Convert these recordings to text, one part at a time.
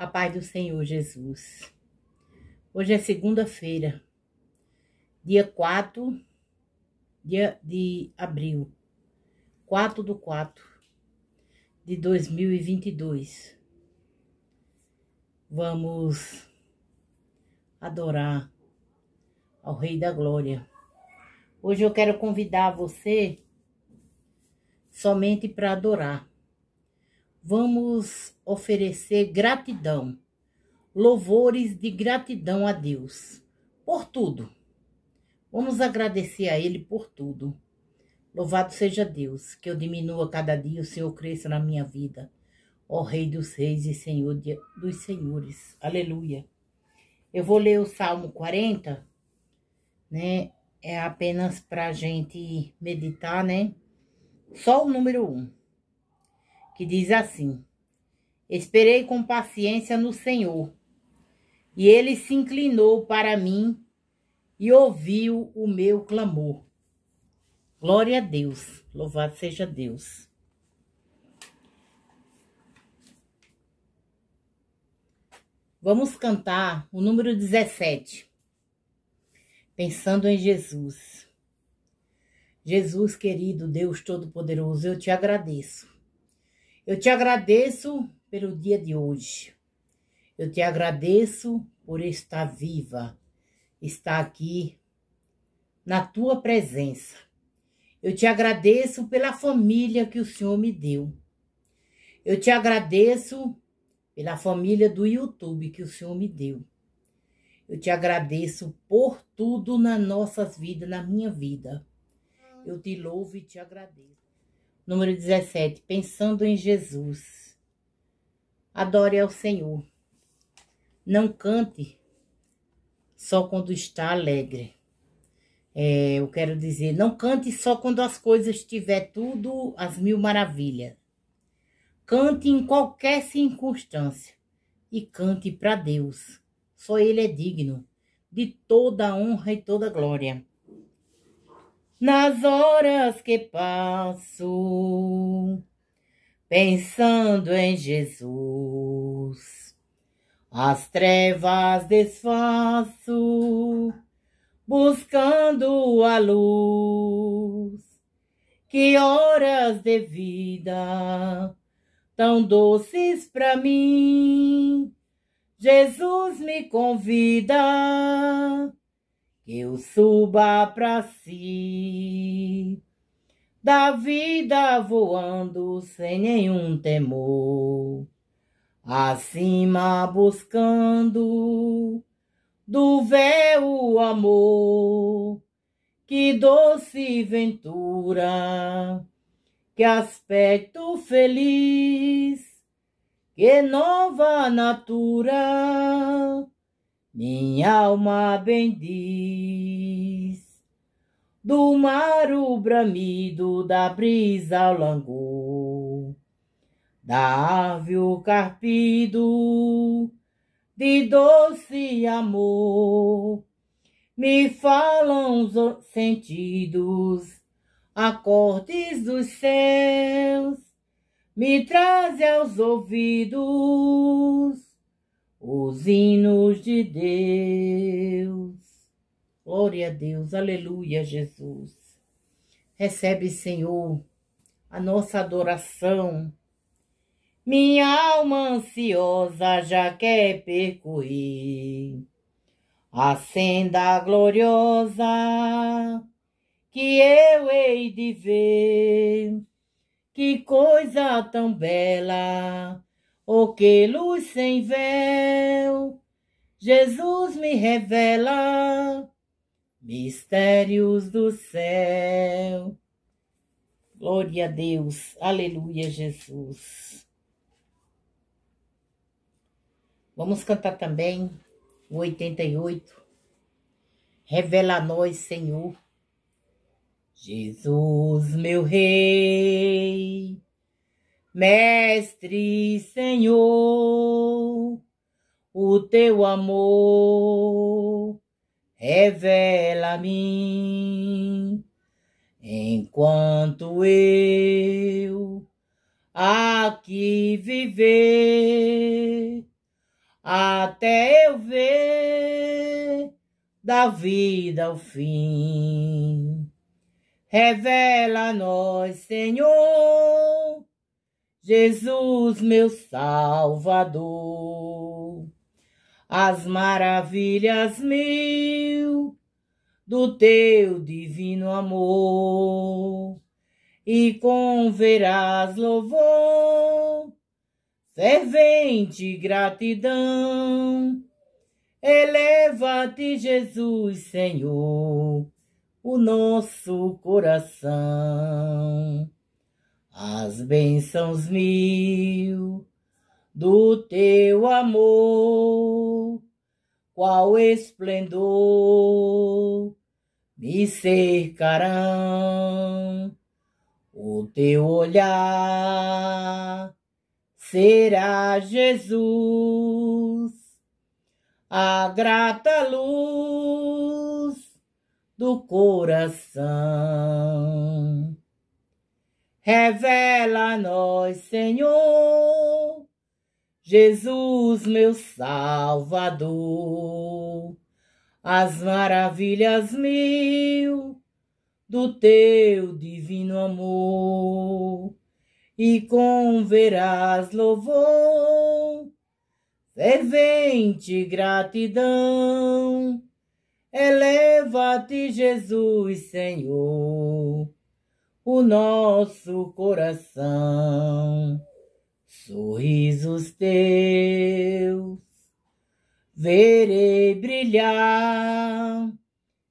A paz do Senhor Jesus. Hoje é segunda-feira, dia 4 dia de abril, 4 do 4 de 2022. Vamos adorar ao Rei da Glória. Hoje eu quero convidar você somente para adorar vamos oferecer gratidão, louvores de gratidão a Deus por tudo. Vamos agradecer a Ele por tudo. Louvado seja Deus, que eu diminua cada dia, o Senhor cresça na minha vida. Ó Rei dos Reis e Senhor dos Senhores. Aleluia. Eu vou ler o Salmo 40, né? É apenas para a gente meditar, né? Só o número 1 que diz assim: Esperei com paciência no Senhor, e ele se inclinou para mim e ouviu o meu clamor. Glória a Deus, louvado seja Deus. Vamos cantar o número 17. Pensando em Jesus. Jesus querido, Deus Todo-Poderoso, eu te agradeço eu te agradeço pelo dia de hoje. Eu te agradeço por estar viva, estar aqui na tua presença. Eu te agradeço pela família que o Senhor me deu. Eu te agradeço pela família do YouTube que o Senhor me deu. Eu te agradeço por tudo nas nossas vidas, na minha vida. Eu te louvo e te agradeço. Número 17, pensando em Jesus. Adore ao Senhor. Não cante só quando está alegre. É, eu quero dizer, não cante só quando as coisas estiver tudo às mil maravilhas. Cante em qualquer circunstância e cante para Deus. Só Ele é digno de toda honra e toda glória nas horas que passo, pensando em Jesus. As trevas desfaço, buscando a luz. Que horas de vida tão doces para mim, Jesus me convida que eu suba pra si. Da vida voando sem nenhum temor, acima buscando do véu o amor. Que doce ventura, que aspecto feliz, que nova natura minha alma bendiz. Do mar o bramido, da brisa o langor, da ave o carpido, de doce amor. Me falam os sentidos, acordes dos céus, me trazem aos ouvidos os hinos de Deus. Glória a Deus, aleluia, Jesus. Recebe, Senhor, a nossa adoração. Minha alma ansiosa já quer percorrer a senda gloriosa que eu hei de ver. Que coisa tão bela Oh, que luz sem véu, Jesus me revela mistérios do céu. Glória a Deus, aleluia, Jesus. Vamos cantar também o 88. Revela a nós, Senhor, Jesus, meu Rei. Mestre Senhor, o teu amor revela-me enquanto eu aqui viver até eu ver da vida o fim. revela nós, Senhor, Jesus, meu Salvador. As maravilhas mil do teu divino amor, e com verás louvor, fervente gratidão. Eleva-te, Jesus, Senhor, o nosso coração as bênçãos mil do teu amor, qual esplendor me cercarão, o teu olhar será Jesus, a grata luz do coração. Revela-nos, Senhor, Jesus, meu Salvador, as maravilhas mil do teu divino amor, e com verás louvor, fervente gratidão, eleva-te, Jesus, Senhor o nosso coração. Sorrisos teus verei brilhar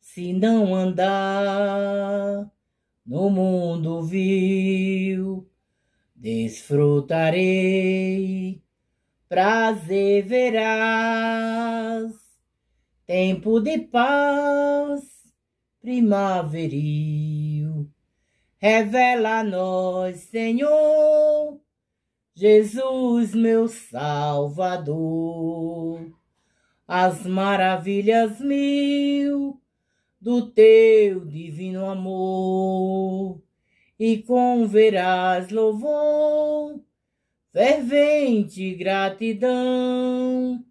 se não andar no mundo vil. Desfrutarei, prazer verás, tempo de paz primaveril. Revela-nos, Senhor, Jesus, meu Salvador, as maravilhas mil do teu divino amor, e com verás louvor, fervente gratidão.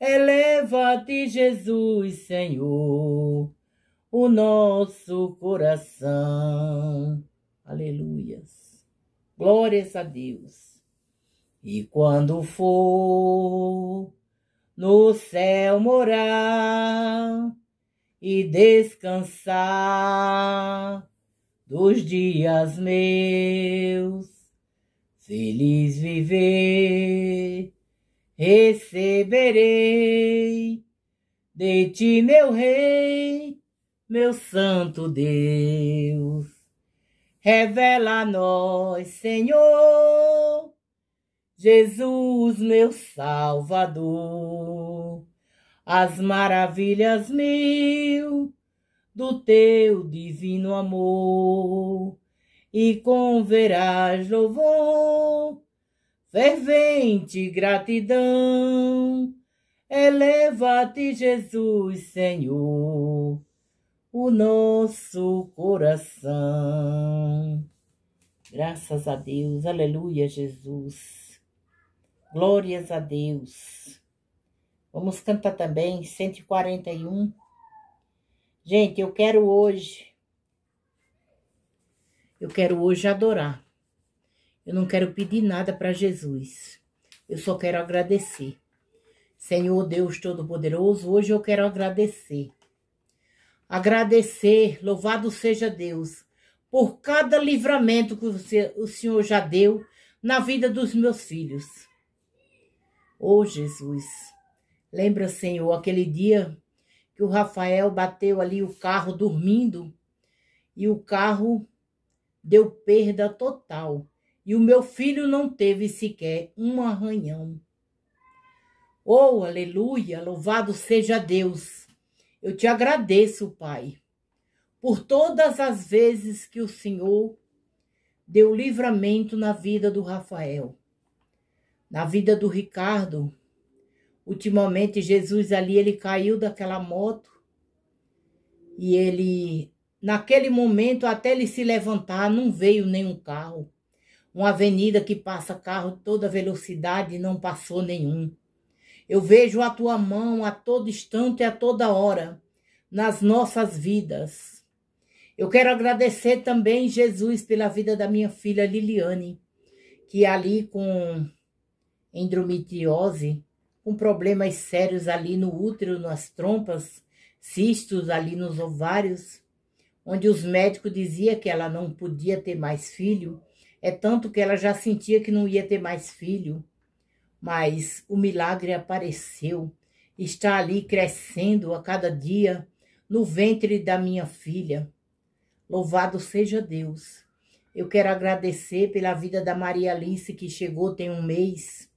Eleva-te, Jesus, Senhor o nosso coração. Aleluias. Glórias a Deus. E quando for no céu morar e descansar dos dias meus, feliz viver, receberei de ti, meu rei meu santo Deus. Revela a nós, Senhor, Jesus, meu Salvador, as maravilhas mil do teu divino amor, e com verás louvor, fervente gratidão, eleva-te, Jesus, Senhor o nosso coração. Graças a Deus, aleluia, Jesus. Glórias a Deus. Vamos cantar também 141. Gente, eu quero hoje. Eu quero hoje adorar. Eu não quero pedir nada para Jesus. Eu só quero agradecer. Senhor Deus Todo-Poderoso, hoje eu quero agradecer agradecer, louvado seja Deus, por cada livramento que o Senhor já deu na vida dos meus filhos. Oh, Jesus, lembra, Senhor, aquele dia que o Rafael bateu ali o carro dormindo e o carro deu perda total. E o meu filho não teve sequer um arranhão. Oh, aleluia, louvado seja Deus eu te agradeço, Pai, por todas as vezes que o Senhor deu livramento na vida do Rafael, na vida do Ricardo. Ultimamente, Jesus ali, ele caiu daquela moto e ele, naquele momento, até ele se levantar, não veio nenhum carro. Uma avenida que passa carro toda velocidade, não passou nenhum. Eu vejo a tua mão a todo instante e a toda hora nas nossas vidas. Eu quero agradecer também, Jesus, pela vida da minha filha Liliane, que é ali com endometriose, com problemas sérios ali no útero, nas trompas, cistos ali nos ovários, onde os médicos diziam que ela não podia ter mais filho, é tanto que ela já sentia que não ia ter mais filho mas o milagre apareceu, está ali crescendo a cada dia no ventre da minha filha. Louvado seja Deus. Eu quero agradecer pela vida da Maria Alice, que chegou tem um mês.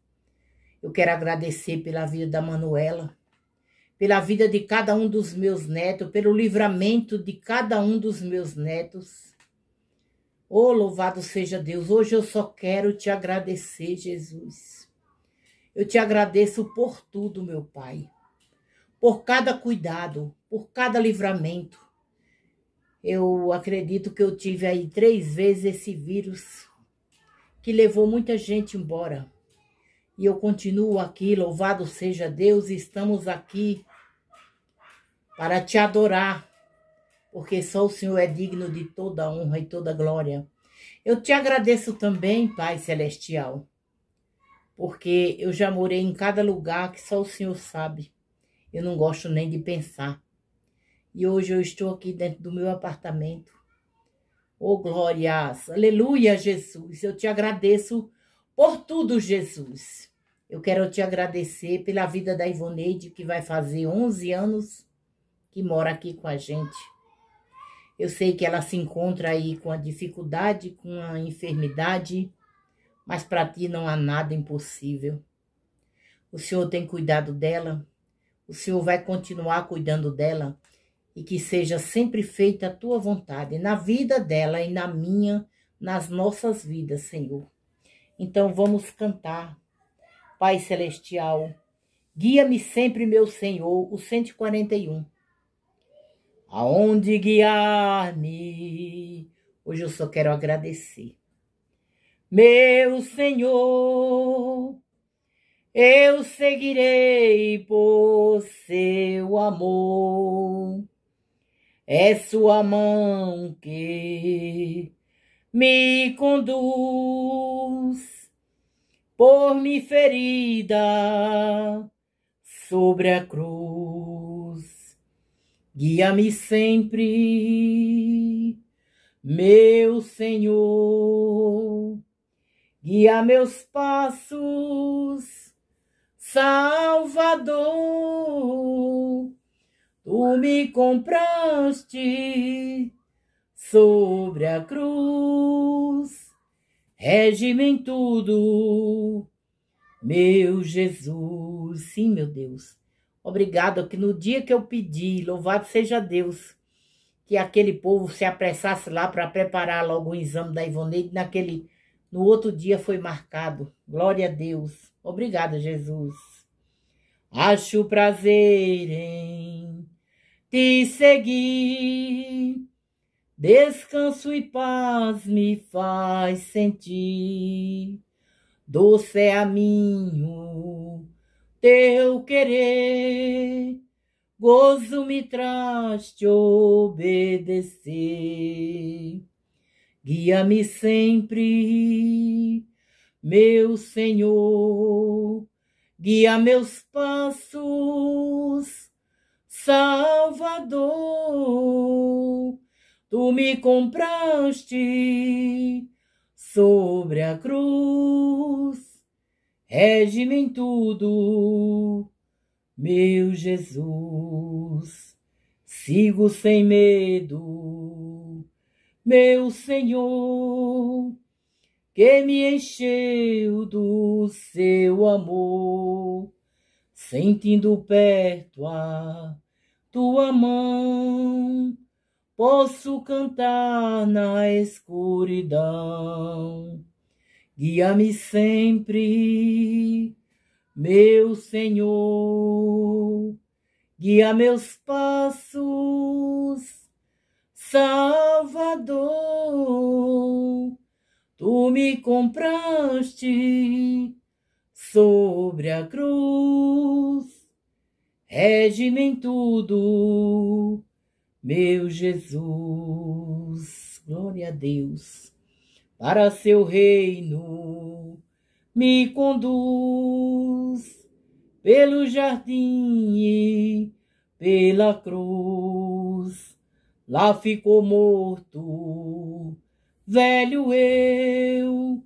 Eu quero agradecer pela vida da Manuela, pela vida de cada um dos meus netos, pelo livramento de cada um dos meus netos. Oh, louvado seja Deus. Hoje eu só quero te agradecer, Jesus. Eu te agradeço por tudo, meu Pai, por cada cuidado, por cada livramento. Eu acredito que eu tive aí três vezes esse vírus que levou muita gente embora. E eu continuo aqui, louvado seja Deus, estamos aqui para te adorar, porque só o Senhor é digno de toda honra e toda glória. Eu te agradeço também, Pai Celestial porque eu já morei em cada lugar que só o Senhor sabe. Eu não gosto nem de pensar. E hoje eu estou aqui dentro do meu apartamento. Oh, glórias! Aleluia, Jesus! Eu te agradeço por tudo, Jesus. Eu quero te agradecer pela vida da Ivoneide, que vai fazer 11 anos que mora aqui com a gente. Eu sei que ela se encontra aí com a dificuldade, com a enfermidade, mas para ti não há nada impossível. O Senhor tem cuidado dela, o Senhor vai continuar cuidando dela e que seja sempre feita a tua vontade na vida dela e na minha, nas nossas vidas, Senhor. Então vamos cantar. Pai celestial, guia-me sempre, meu Senhor, o 141. Aonde guiar-me? Hoje eu só quero agradecer meu Senhor, eu seguirei por seu amor. É sua mão que me conduz por me ferida sobre a cruz. Guia-me sempre, meu Senhor guia meus passos, Salvador. Tu me compraste sobre a cruz, regime me em tudo, meu Jesus. Sim, meu Deus. Obrigado que no dia que eu pedi, louvado seja Deus, que aquele povo se apressasse lá para preparar logo o exame da Ivoneide naquele no outro dia foi marcado. Glória a Deus. Obrigada, Jesus. Acho prazer em te seguir. Descanso e paz me faz sentir. Doce é a minho teu querer. Gozo me traz te obedecer. Guia-me sempre, meu Senhor, guia meus passos, Salvador. Tu me compraste sobre a cruz, regime me em tudo, meu Jesus. Sigo sem medo meu Senhor, que me encheu do seu amor, sentindo perto a tua mão, posso cantar na escuridão. Guia-me sempre, meu Senhor, guia meus passos Salvador, tu me compraste sobre a cruz, regime em tudo, meu Jesus. Glória a Deus, para seu reino me conduz pelo jardim e pela cruz Lá ficou morto, velho eu,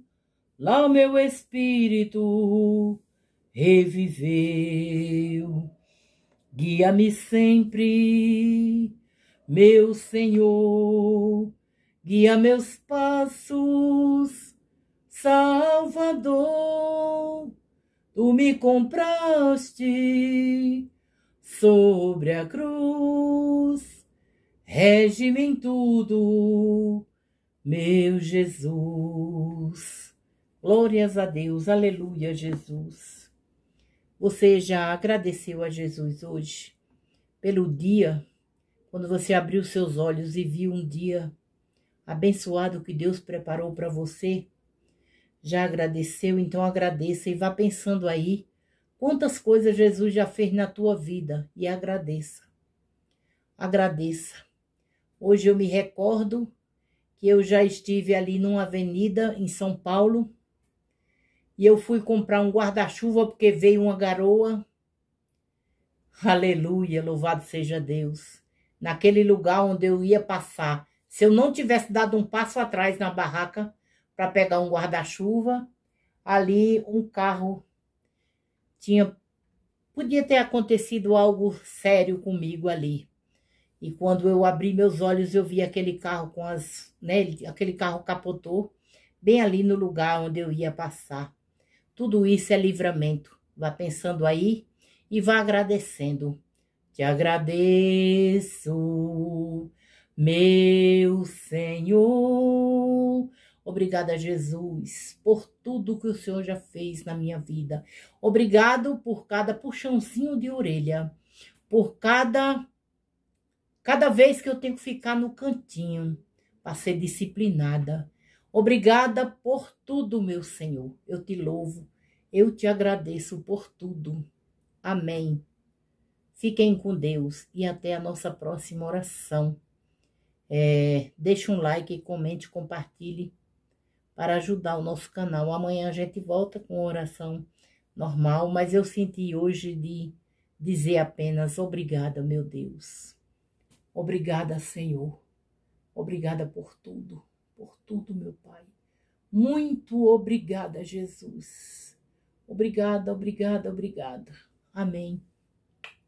lá meu espírito reviveu. Guia-me sempre, meu Senhor, guia meus passos, Salvador. Tu me compraste sobre a cruz rege-me em tudo, meu Jesus. Glórias a Deus, aleluia, Jesus. Você já agradeceu a Jesus hoje pelo dia, quando você abriu seus olhos e viu um dia abençoado que Deus preparou para você? Já agradeceu? Então agradeça e vá pensando aí quantas coisas Jesus já fez na tua vida e agradeça. Agradeça Hoje eu me recordo que eu já estive ali numa avenida em São Paulo e eu fui comprar um guarda-chuva porque veio uma garoa. Aleluia, louvado seja Deus. Naquele lugar onde eu ia passar, se eu não tivesse dado um passo atrás na barraca para pegar um guarda-chuva, ali um carro tinha podia ter acontecido algo sério comigo ali. E quando eu abri meus olhos, eu vi aquele carro com as, né, aquele carro capotou bem ali no lugar onde eu ia passar. Tudo isso é livramento. Vá pensando aí e vá agradecendo. Te agradeço, meu Senhor. Obrigada, Jesus, por tudo que o Senhor já fez na minha vida. Obrigado por cada puxãozinho de orelha, por cada Cada vez que eu tenho que ficar no cantinho para ser disciplinada. Obrigada por tudo, meu Senhor. Eu te louvo. Eu te agradeço por tudo. Amém. Fiquem com Deus e até a nossa próxima oração. É, deixe um like, comente, compartilhe para ajudar o nosso canal. Amanhã a gente volta com oração normal, mas eu senti hoje de dizer apenas obrigada, meu Deus. Obrigada, Senhor. Obrigada por tudo, por tudo, meu Pai. Muito obrigada, Jesus. Obrigada, obrigada, obrigada. Amém.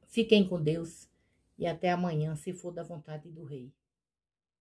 Fiquem com Deus e até amanhã, se for da vontade do Rei.